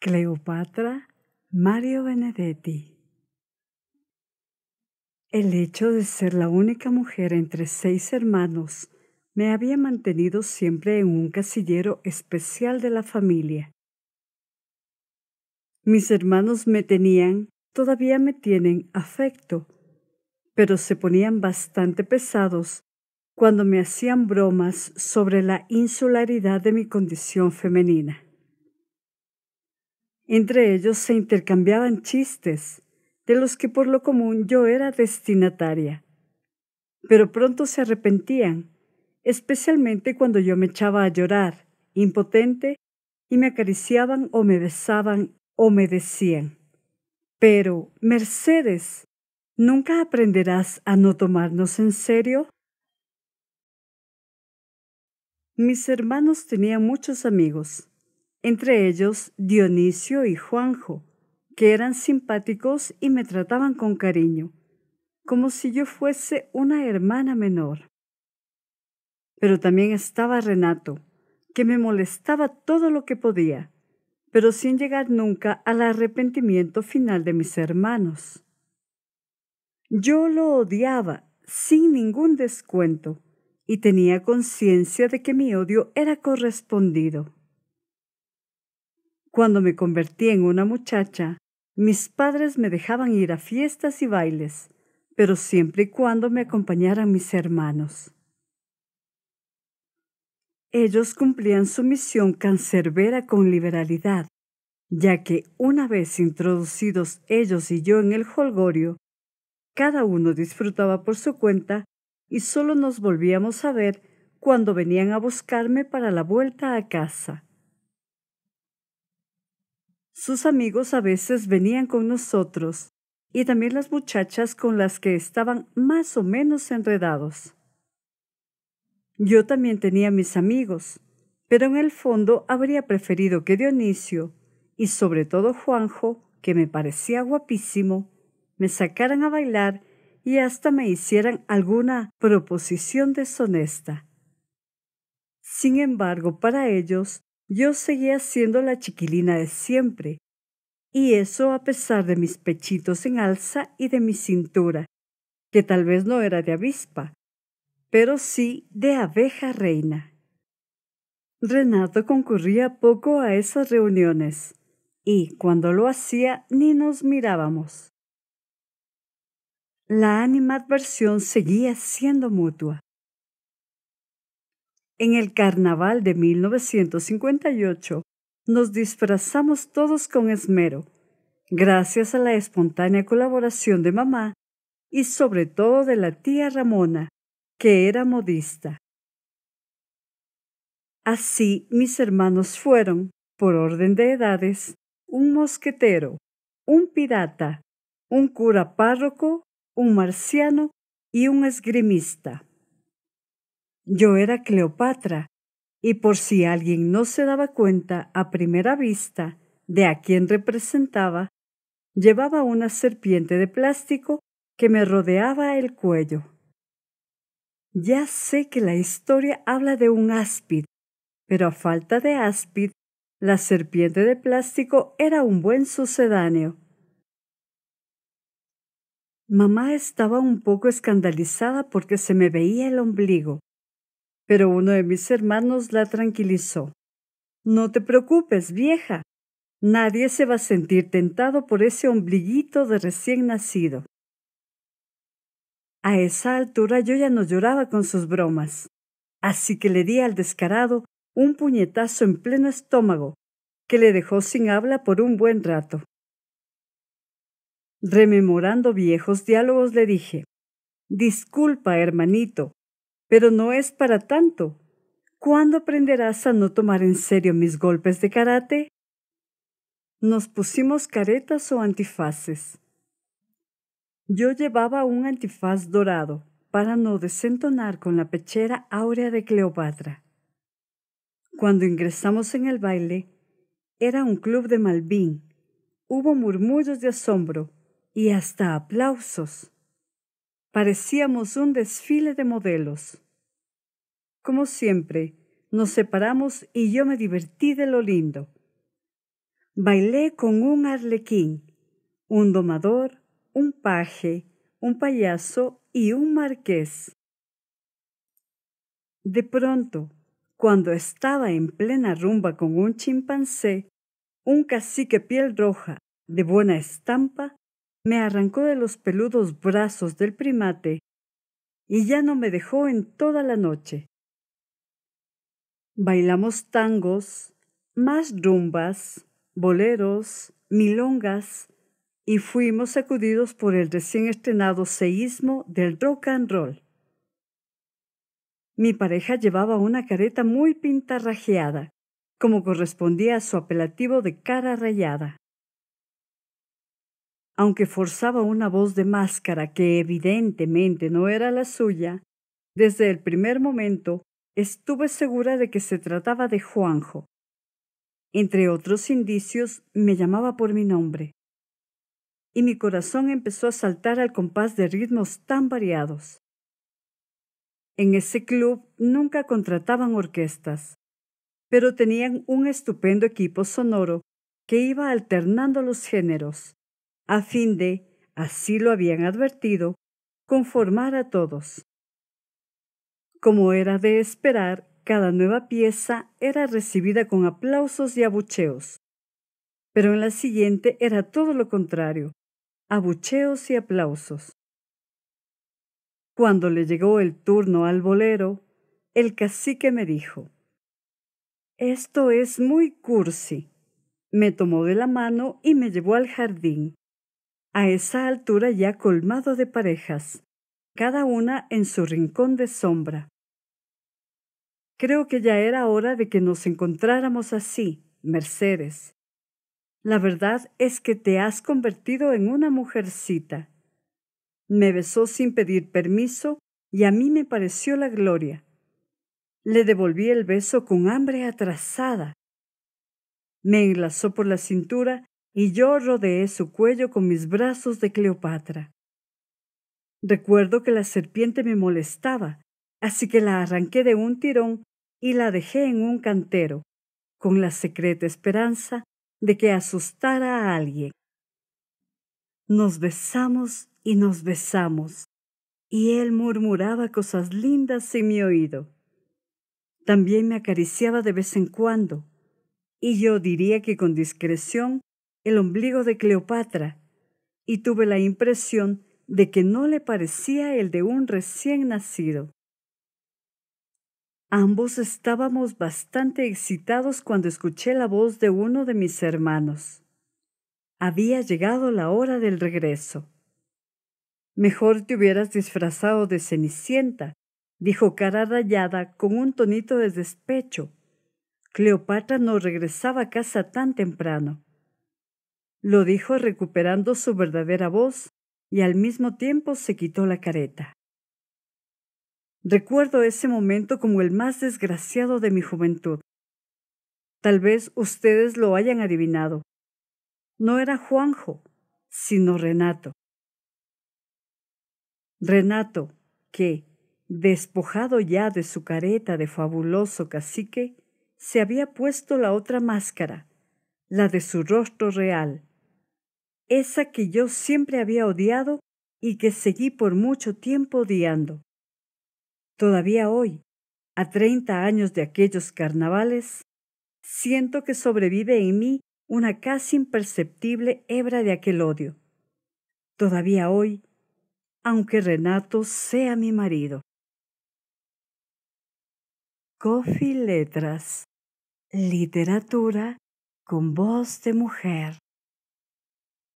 Cleopatra Mario Benedetti. El hecho de ser la única mujer entre seis hermanos me había mantenido siempre en un casillero especial de la familia. Mis hermanos me tenían, todavía me tienen afecto, pero se ponían bastante pesados cuando me hacían bromas sobre la insularidad de mi condición femenina. Entre ellos se intercambiaban chistes, de los que por lo común yo era destinataria. Pero pronto se arrepentían, especialmente cuando yo me echaba a llorar, impotente, y me acariciaban o me besaban o me decían, pero, Mercedes, ¿nunca aprenderás a no tomarnos en serio? Mis hermanos tenían muchos amigos, entre ellos Dionisio y Juanjo, que eran simpáticos y me trataban con cariño, como si yo fuese una hermana menor. Pero también estaba Renato, que me molestaba todo lo que podía, pero sin llegar nunca al arrepentimiento final de mis hermanos. Yo lo odiaba sin ningún descuento y tenía conciencia de que mi odio era correspondido. Cuando me convertí en una muchacha, mis padres me dejaban ir a fiestas y bailes, pero siempre y cuando me acompañaran mis hermanos. Ellos cumplían su misión cancerbera con liberalidad, ya que una vez introducidos ellos y yo en el holgorio, cada uno disfrutaba por su cuenta y solo nos volvíamos a ver cuando venían a buscarme para la vuelta a casa. Sus amigos a veces venían con nosotros y también las muchachas con las que estaban más o menos enredados. Yo también tenía mis amigos, pero en el fondo habría preferido que Dionisio, y sobre todo Juanjo, que me parecía guapísimo, me sacaran a bailar y hasta me hicieran alguna proposición deshonesta. Sin embargo, para ellos yo seguía siendo la chiquilina de siempre, y eso a pesar de mis pechitos en alza y de mi cintura, que tal vez no era de avispa, pero sí de abeja reina. Renato concurría poco a esas reuniones, y cuando lo hacía ni nos mirábamos. La animadversión seguía siendo mutua. En el carnaval de 1958 nos disfrazamos todos con esmero, gracias a la espontánea colaboración de mamá y sobre todo de la tía Ramona, que era modista. Así mis hermanos fueron, por orden de edades, un mosquetero, un pirata, un cura párroco, un marciano y un esgrimista. Yo era Cleopatra, y por si alguien no se daba cuenta a primera vista de a quién representaba, llevaba una serpiente de plástico que me rodeaba el cuello. Ya sé que la historia habla de un áspid, pero a falta de áspid, la serpiente de plástico era un buen sucedáneo. Mamá estaba un poco escandalizada porque se me veía el ombligo. Pero uno de mis hermanos la tranquilizó. No te preocupes, vieja. Nadie se va a sentir tentado por ese ombliguito de recién nacido. A esa altura yo ya no lloraba con sus bromas, así que le di al descarado un puñetazo en pleno estómago, que le dejó sin habla por un buen rato. Rememorando viejos diálogos le dije, Disculpa, hermanito, pero no es para tanto. ¿Cuándo aprenderás a no tomar en serio mis golpes de karate? Nos pusimos caretas o antifaces. Yo llevaba un antifaz dorado para no desentonar con la pechera áurea de Cleopatra. Cuando ingresamos en el baile, era un club de Malvin. Hubo murmullos de asombro y hasta aplausos. Parecíamos un desfile de modelos. Como siempre, nos separamos y yo me divertí de lo lindo. Bailé con un arlequín, un domador, un paje, un payaso y un marqués. De pronto, cuando estaba en plena rumba con un chimpancé, un cacique piel roja de buena estampa me arrancó de los peludos brazos del primate y ya no me dejó en toda la noche. Bailamos tangos, más rumbas, boleros, milongas y fuimos sacudidos por el recién estrenado seísmo del rock and roll. Mi pareja llevaba una careta muy pintarrajeada, como correspondía a su apelativo de cara rayada aunque forzaba una voz de máscara que evidentemente no era la suya, desde el primer momento estuve segura de que se trataba de Juanjo. Entre otros indicios, me llamaba por mi nombre. Y mi corazón empezó a saltar al compás de ritmos tan variados. En ese club nunca contrataban orquestas, pero tenían un estupendo equipo sonoro que iba alternando los géneros a fin de, así lo habían advertido, conformar a todos. Como era de esperar, cada nueva pieza era recibida con aplausos y abucheos. Pero en la siguiente era todo lo contrario, abucheos y aplausos. Cuando le llegó el turno al bolero, el cacique me dijo, Esto es muy cursi. Me tomó de la mano y me llevó al jardín a esa altura ya colmado de parejas, cada una en su rincón de sombra. Creo que ya era hora de que nos encontráramos así, Mercedes. La verdad es que te has convertido en una mujercita. Me besó sin pedir permiso y a mí me pareció la gloria. Le devolví el beso con hambre atrasada. Me enlazó por la cintura y yo rodeé su cuello con mis brazos de Cleopatra. Recuerdo que la serpiente me molestaba, así que la arranqué de un tirón y la dejé en un cantero, con la secreta esperanza de que asustara a alguien. Nos besamos y nos besamos, y él murmuraba cosas lindas en mi oído. También me acariciaba de vez en cuando, y yo diría que con discreción el ombligo de Cleopatra y tuve la impresión de que no le parecía el de un recién nacido. Ambos estábamos bastante excitados cuando escuché la voz de uno de mis hermanos. Había llegado la hora del regreso. Mejor te hubieras disfrazado de Cenicienta, dijo cara rayada con un tonito de despecho. Cleopatra no regresaba a casa tan temprano lo dijo recuperando su verdadera voz y al mismo tiempo se quitó la careta. Recuerdo ese momento como el más desgraciado de mi juventud. Tal vez ustedes lo hayan adivinado. No era Juanjo, sino Renato. Renato, que, despojado ya de su careta de fabuloso cacique, se había puesto la otra máscara, la de su rostro real, esa que yo siempre había odiado y que seguí por mucho tiempo odiando. Todavía hoy, a treinta años de aquellos carnavales, siento que sobrevive en mí una casi imperceptible hebra de aquel odio. Todavía hoy, aunque Renato sea mi marido. Coffee Letras. Literatura con voz de mujer.